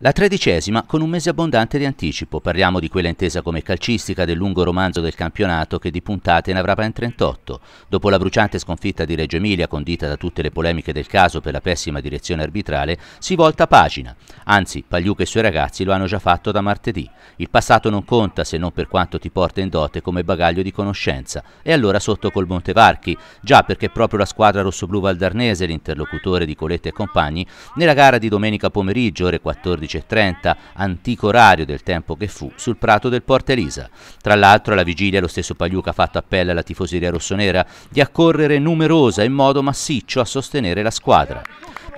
La tredicesima con un mese abbondante di anticipo, parliamo di quella intesa come calcistica del lungo romanzo del campionato che di puntate ne avrà ben 38. Dopo la bruciante sconfitta di Reggio Emilia, condita da tutte le polemiche del caso per la pessima direzione arbitrale, si volta pagina. Anzi, Pagliuca e i suoi ragazzi lo hanno già fatto da martedì. Il passato non conta se non per quanto ti porta in dote come bagaglio di conoscenza. E allora sotto col Montevarchi, già perché proprio la squadra rossoblu valdarnese, l'interlocutore di Colette e compagni, nella gara di domenica pomeriggio, ore 14 12.30, antico orario del tempo che fu, sul prato del Porta Elisa. Tra l'altro alla vigilia lo stesso Pagliuca ha fatto appello alla tifoseria rossonera di accorrere numerosa in modo massiccio a sostenere la squadra.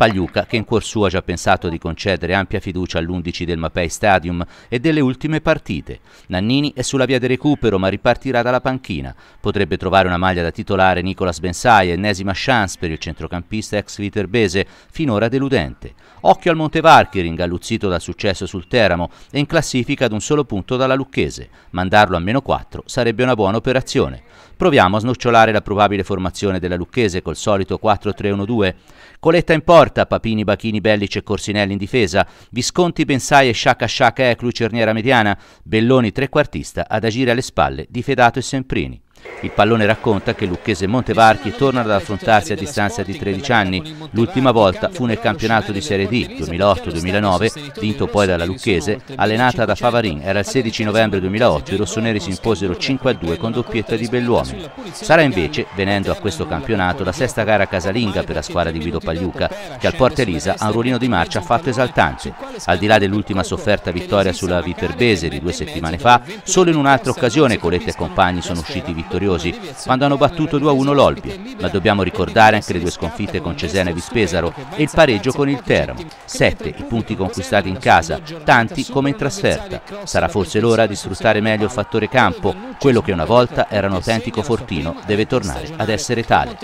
Pagliuca, che in cuor suo ha già pensato di concedere ampia fiducia all'11 del Mapei Stadium e delle ultime partite. Nannini è sulla via di recupero ma ripartirà dalla panchina. Potrebbe trovare una maglia da titolare Nicolas Bensai, ennesima chance per il centrocampista ex viterbese, finora deludente. Occhio al Montevarchi, ringalluzzito dal successo sul Teramo e in classifica ad un solo punto dalla Lucchese. Mandarlo a meno 4 sarebbe una buona operazione. Proviamo a snocciolare la probabile formazione della Lucchese col solito 4-3-1-2. Coletta in porta quarta, Papini, Bachini, Bellice e Corsinelli in difesa, Visconti, Bensai e Sciacca Sciacca Eclu, Cerniera Mediana, Belloni trequartista ad agire alle spalle di Fedato e Semprini. Il pallone racconta che Lucchese Montevarchi torna ad affrontarsi a distanza di 13 anni. L'ultima volta fu nel campionato di Serie D 2008-2009, vinto poi dalla Lucchese, allenata da Favarin. Era il 16 novembre 2008, i rossoneri si imposero 5-2 con doppietta di Belluomi. Sarà invece, venendo a questo campionato, la sesta gara casalinga per la squadra di Guido Pagliuca, che al Porta Elisa ha un ruolino di marcia affatto esaltante. Al di là dell'ultima sofferta vittoria sulla Viterbese di due settimane fa, solo in un'altra occasione Coletti e compagni sono usciti vittoriosi, quando hanno battuto 2-1 l'Olbia, ma dobbiamo ricordare anche le due sconfitte con Cesena e Vispesaro e il pareggio con il Teramo. Sette i punti conquistati in casa, tanti come in trasferta. Sarà forse l'ora di sfruttare meglio il fattore campo, quello che una volta era un autentico fortino deve tornare ad essere tale.